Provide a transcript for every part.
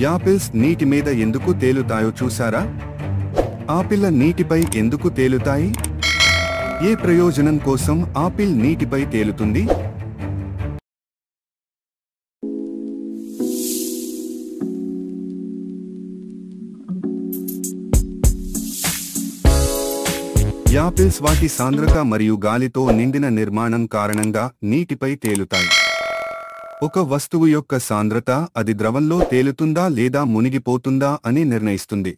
apples నీటి మీద ఎందుకు తేలుతాయో చూసారా ఆపిల్ల నీటిపై ఎందుకు తేలుతాయి ఏ ప్రయోజనం కోసం ఆపిల్ నీటిపై తేలుతుంది యాపిల్స్ వాటి సాంద్రత మరియు గాలితో నిండిన నిర్మాణం కారణంగా నీటిపై తేలుతాయి ఒక వస్తువు యొక్క సాంద్రత అది ద్రవంలో తేలుతుందా లేదా మునిగిపోతుందా అని నిర్ణయిస్తుంది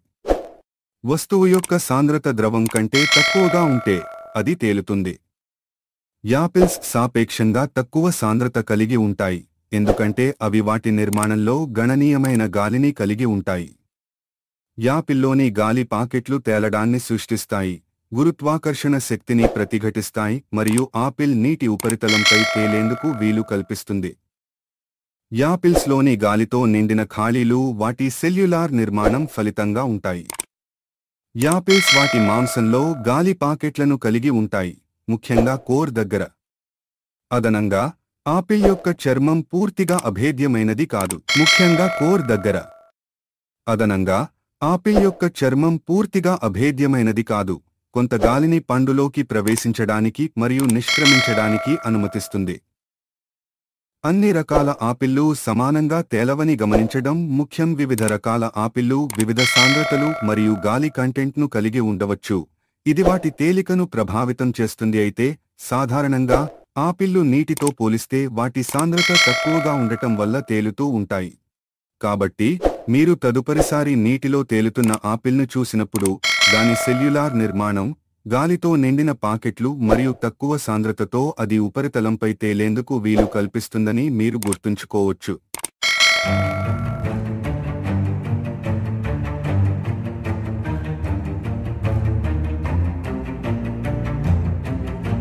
వస్తువు యొక్క సాంద్రత ద్రవం కంటే తక్కువగా ఉంటే అది తేలుతుంది యాపిల్స్ సాపేక్షంగా తక్కువ సాంద్రత కలిగి ఉంటాయి ఎందుకంటే అవి వాటి నిర్మాణంలో గణనీయమైన గాలిని కలిగి ఉంటాయి యాపిల్లోని గాలి పాకెట్లు తేలడాన్ని సృష్టిస్తాయి గురుత్వాకర్షణ శక్తిని ప్రతిఘటిస్తాయి మరియు ఆపిల్ నీటి ఉపరితలంపై తేలేందుకు వీలు కల్పిస్తుంది యాపిల్స్లోని గాలితో నిండిన ఖాళీలు వాటి సెల్యులార్ నిర్మాణం ఫలితంగా ఉంటాయి యాపిల్స్ వాటి మాంసంలో గాలి పాకెట్లను కలిగి ఉంటాయి ముఖ్యంగా కోర్ దగ్గర అదనంగా ఆపిల్ యొక్క చర్మం పూర్తిగా అభేద్యమైనది కాదు ముఖ్యంగా కోర్ దగ్గర అదనంగా ఆపిల్ యొక్క చర్మం పూర్తిగా అభేద్యమైనది కాదు కొంత గాలిని పండులోకి ప్రవేశించడానికి మరియు నిష్క్రమించడానికి అనుమతిస్తుంది అన్ని రకాల ఆపిల్లు సమానంగా తేలవని గమనించడం ముఖ్యం వివిధ రకాల ఆపిల్లు వివిధ సాంద్రతలు మరియు గాలి కంటెంట్ను కలిగి ఉండవచ్చు ఇది వాటి తేలికను ప్రభావితం చేస్తుంది అయితే సాధారణంగా ఆపిల్లు నీటితో పోలిస్తే వాటి సాంద్రత తక్కువగా ఉండటం వల్ల తేలుతూ ఉంటాయి కాబట్టి మీరు తదుపరిసారి నీటిలో తేలుతున్న ఆపిల్ను చూసినప్పుడు దాని సెల్యులార్ నిర్మాణం గాలితో నిండిన పాకెట్లు మరియు తక్కువ సాంద్రతతో అది ఉపరితలంపై తేలేందుకు వీలు కల్పిస్తుందని మీరు గుర్తుంచుకోవచ్చు